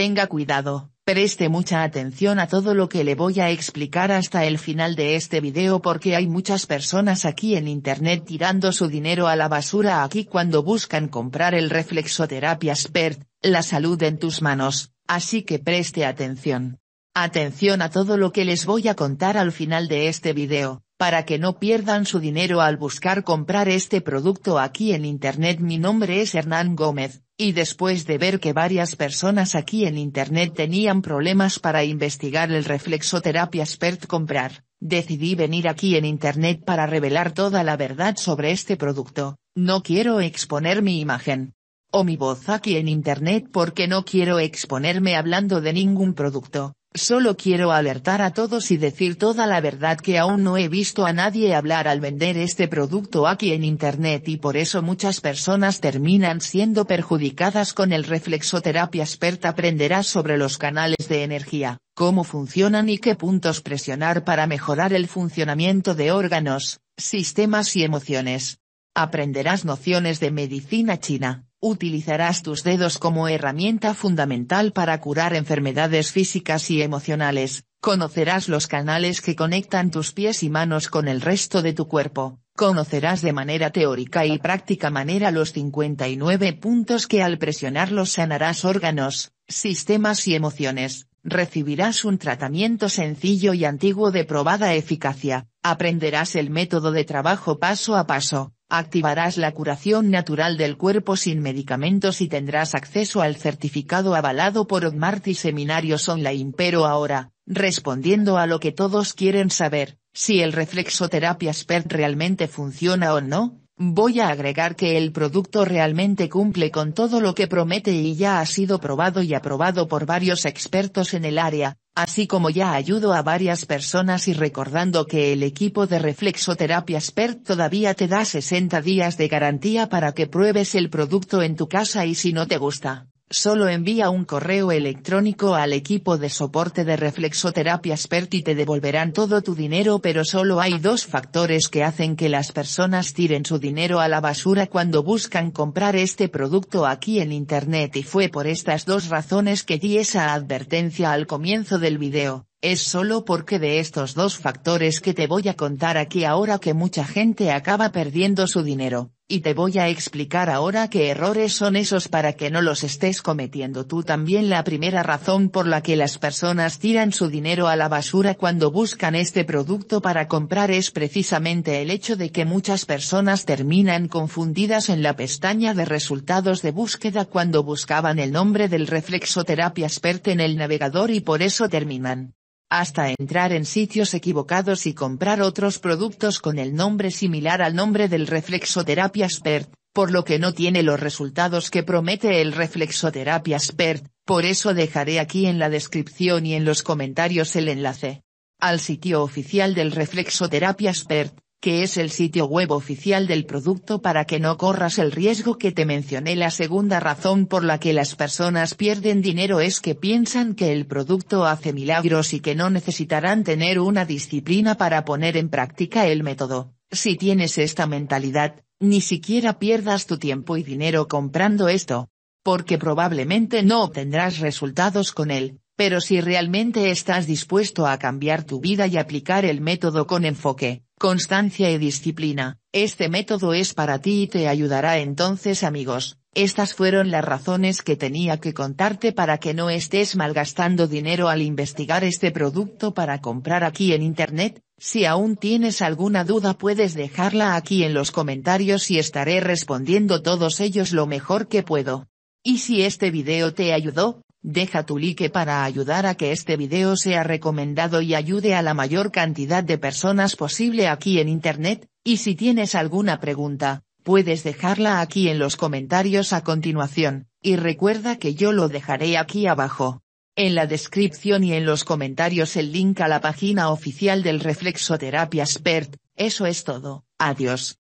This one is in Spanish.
Tenga cuidado, preste mucha atención a todo lo que le voy a explicar hasta el final de este video porque hay muchas personas aquí en internet tirando su dinero a la basura aquí cuando buscan comprar el reflexoterapia SPERT, la salud en tus manos, así que preste atención. Atención a todo lo que les voy a contar al final de este video, para que no pierdan su dinero al buscar comprar este producto aquí en Internet. Mi nombre es Hernán Gómez, y después de ver que varias personas aquí en Internet tenían problemas para investigar el reflexoterapia expert comprar, decidí venir aquí en Internet para revelar toda la verdad sobre este producto, no quiero exponer mi imagen o mi voz aquí en Internet porque no quiero exponerme hablando de ningún producto, Solo quiero alertar a todos y decir toda la verdad que aún no he visto a nadie hablar al vender este producto aquí en Internet y por eso muchas personas terminan siendo perjudicadas con el reflexoterapia experta. aprenderás sobre los canales de energía, cómo funcionan y qué puntos presionar para mejorar el funcionamiento de órganos, sistemas y emociones. Aprenderás nociones de medicina china, Utilizarás tus dedos como herramienta fundamental para curar enfermedades físicas y emocionales, conocerás los canales que conectan tus pies y manos con el resto de tu cuerpo, conocerás de manera teórica y práctica manera los 59 puntos que al presionarlos sanarás órganos, sistemas y emociones, recibirás un tratamiento sencillo y antiguo de probada eficacia, aprenderás el método de trabajo paso a paso, activarás la curación natural del cuerpo sin medicamentos y tendrás acceso al certificado avalado por Odmart y seminarios online. Pero ahora, respondiendo a lo que todos quieren saber, si el reflexoterapia SPERT realmente funciona o no, voy a agregar que el producto realmente cumple con todo lo que promete y ya ha sido probado y aprobado por varios expertos en el área, así como ya ayudo a varias personas y recordando que el equipo de Reflexoterapia Expert todavía te da 60 días de garantía para que pruebes el producto en tu casa y si no te gusta, solo envía un correo electrónico al equipo de soporte de reflexoterapia expert y te devolverán todo tu dinero pero solo hay dos factores que hacen que las personas tiren su dinero a la basura cuando buscan comprar este producto aquí en internet y fue por estas dos razones que di esa advertencia al comienzo del video. Es solo porque de estos dos factores que te voy a contar aquí ahora que mucha gente acaba perdiendo su dinero y te voy a explicar ahora qué errores son esos para que no los estés cometiendo tú también. La primera razón por la que las personas tiran su dinero a la basura cuando buscan este producto para comprar es precisamente el hecho de que muchas personas terminan confundidas en la pestaña de resultados de búsqueda cuando buscaban el nombre del reflexoterapia expert en el navegador y por eso terminan hasta entrar en sitios equivocados y comprar otros productos con el nombre similar al nombre del reflexoterapia expert, por lo que no tiene los resultados que promete el reflexoterapia expert, por eso dejaré aquí en la descripción y en los comentarios el enlace al sitio oficial del reflexoterapia expert, que es el sitio web oficial del producto para que no corras el riesgo que te mencioné. La segunda razón por la que las personas pierden dinero es que piensan que el producto hace milagros y que no necesitarán tener una disciplina para poner en práctica el método. Si tienes esta mentalidad, ni siquiera pierdas tu tiempo y dinero comprando esto. Porque probablemente no obtendrás resultados con él, pero si realmente estás dispuesto a cambiar tu vida y aplicar el método con enfoque, constancia y disciplina, este método es para ti y te ayudará entonces amigos. Estas fueron las razones que tenía que contarte para que no estés malgastando dinero al investigar este producto para comprar aquí en Internet, si aún tienes alguna duda puedes dejarla aquí en los comentarios y estaré respondiendo todos ellos lo mejor que puedo. Y si este video te ayudó, Deja tu like para ayudar a que este video sea recomendado y ayude a la mayor cantidad de personas posible aquí en Internet, y si tienes alguna pregunta, puedes dejarla aquí en los comentarios a continuación, y recuerda que yo lo dejaré aquí abajo. En la descripción y en los comentarios el link a la página oficial del Reflexoterapia Expert, eso es todo, adiós.